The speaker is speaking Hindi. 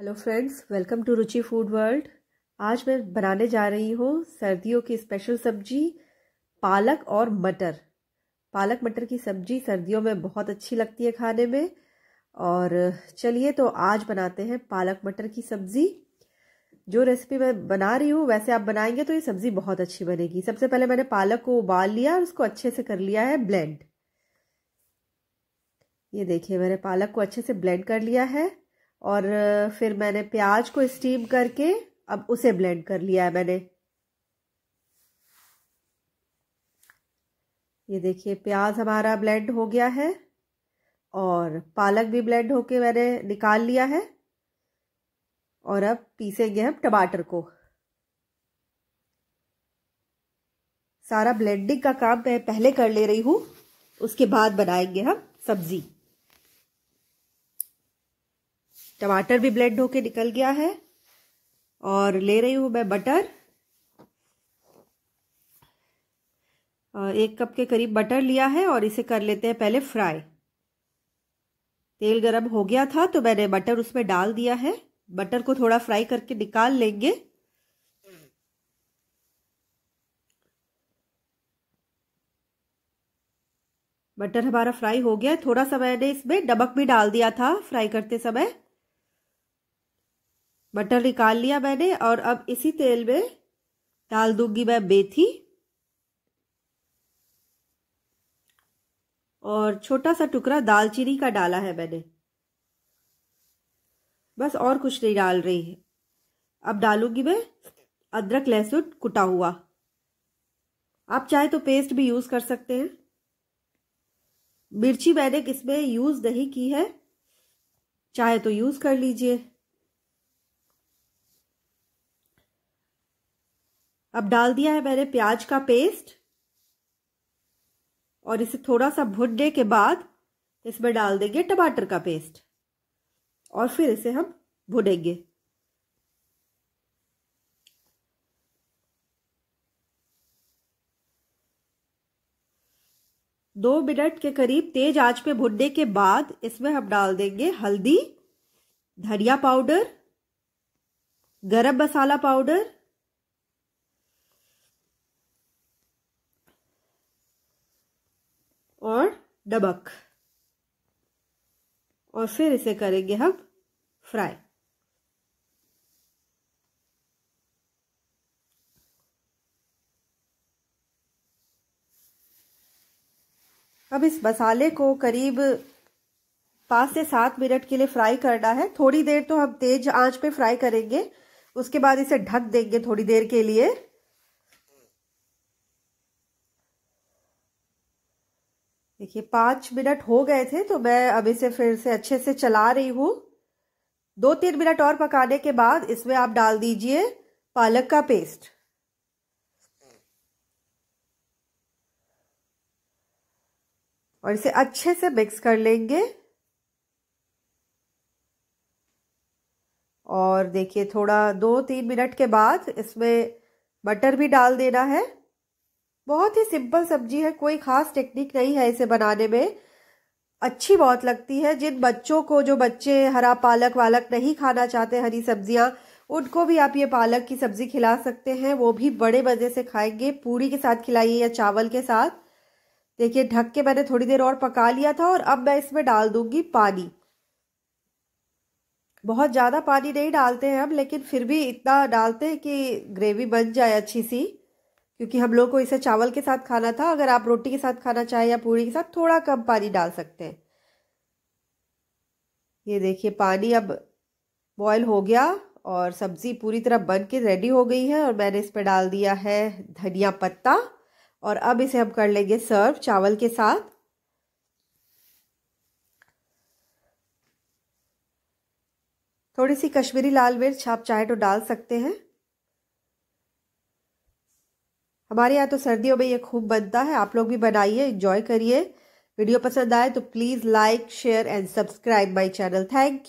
hello friends welcome to Ruchi food world आज मैं बनाने जा रही हूँ सर्दियों की स्पेशल सब्जी पालक और मटर पालक मटर की सब्जी सर्दियों में बहुत अच्छी लगती है खाने में और चलिए तो आज बनाते हैं पालक मटर की सब्जी जो रेसिपी मैं बना रही हूँ वैसे आप बनाएंगे तो ये सब्जी बहुत अच्छी बनेगी सबसे पहले मैंने पालक को उबाल लिया और उसको अच्छे से कर लिया है ब्लेंड ये देखिए मैंने पालक को अच्छे से ब्लेंड कर लिया है और फिर मैंने प्याज को स्टीम करके अब उसे ब्लेंड कर लिया है मैंने ये देखिए प्याज हमारा ब्लेंड हो गया है और पालक भी ब्लेंड होके मैंने निकाल लिया है और अब पीसेंगे हम टमाटर को सारा ब्लेंडिंग का काम मैं पहले कर ले रही हूँ उसके बाद बनाएंगे हम सब्जी टमाटर भी ब्लेंड होके निकल गया है और ले रही हूँ मैं बटर एक कप के करीब बटर लिया है और इसे कर लेते हैं पहले फ्राई तेल गरम हो गया था तो मैंने बटर उसमें डाल दिया है बटर को थोड़ा फ्राई करके निकाल लेंगे बटर हमारा फ्राई हो गया थोड़ा सा मैंने इसमें नमक भी डाल दिया था फ्राई करते समय बटर निकाल लिया मैंने और अब इसी तेल में डाल दूंगी मैं मेथी और छोटा सा टुकड़ा दालचीनी का डाला है मैंने बस और कुछ नहीं डाल रही है अब डालूंगी मैं अदरक लहसुन कुटा हुआ आप चाहे तो पेस्ट भी यूज कर सकते हैं मिर्ची मैंने इसमें यूज नहीं की है चाहे तो यूज कर लीजिए अब डाल दिया है मैंने प्याज का पेस्ट और इसे थोड़ा सा भुनने के बाद इसमें डाल देंगे टमाटर का पेस्ट और फिर इसे हम भुनेंगे दो मिनट के करीब तेज आंच पे भुनने के बाद इसमें हम डाल देंगे हल्दी धनिया पाउडर गरम मसाला पाउडर और डबक और फिर इसे करेंगे हम फ्राई अब इस मसाले को करीब पाँच से सात मिनट के लिए फ्राई करना है थोड़ी देर तो हम तेज आंच पे फ्राई करेंगे उसके बाद इसे ढक देंगे थोड़ी देर के लिए देखिए पाँच मिनट हो गए थे तो मैं अब इसे फिर से अच्छे से चला रही हूँ दो तीन मिनट और पकाने के बाद इसमें आप डाल दीजिए पालक का पेस्ट और इसे अच्छे से मिक्स कर लेंगे और देखिए थोड़ा दो तीन मिनट के बाद इसमें मटर भी डाल देना है बहुत ही सिंपल सब्जी है कोई खास टेक्निक नहीं है इसे बनाने में अच्छी बहुत लगती है जिन बच्चों को जो बच्चे हरा पालक वालक नहीं खाना चाहते हरी सब्जियां उनको भी आप ये पालक की सब्जी खिला सकते हैं वो भी बड़े मजे से खाएंगे पूरी के साथ खिलाइए या चावल के साथ देखिए ढक के मैंने थोड़ी देर और पका लिया था और अब मैं इसमें डाल दूंगी पानी बहुत ज़्यादा पानी नहीं डालते हैं हम लेकिन फिर भी इतना डालते हैं कि ग्रेवी बन जाए अच्छी सी क्योंकि हम लोग को इसे चावल के साथ खाना था अगर आप रोटी के साथ खाना चाहें या पूरी के साथ थोड़ा कम पानी डाल सकते हैं ये देखिए पानी अब बॉयल हो गया और सब्ज़ी पूरी तरह बन के रेडी हो गई है और मैंने इस पर डाल दिया है धनिया पत्ता और अब इसे हम कर लेंगे सर्व चावल के साथ थोड़ी सी कश्मीरी लाल मिर्च आप चाहे तो डाल सकते हैं हमारे यहाँ तो सर्दियों में ये खूब बनता है आप लोग भी बनाइए इंजॉय करिए वीडियो पसंद आए तो please like share and subscribe my channel thank you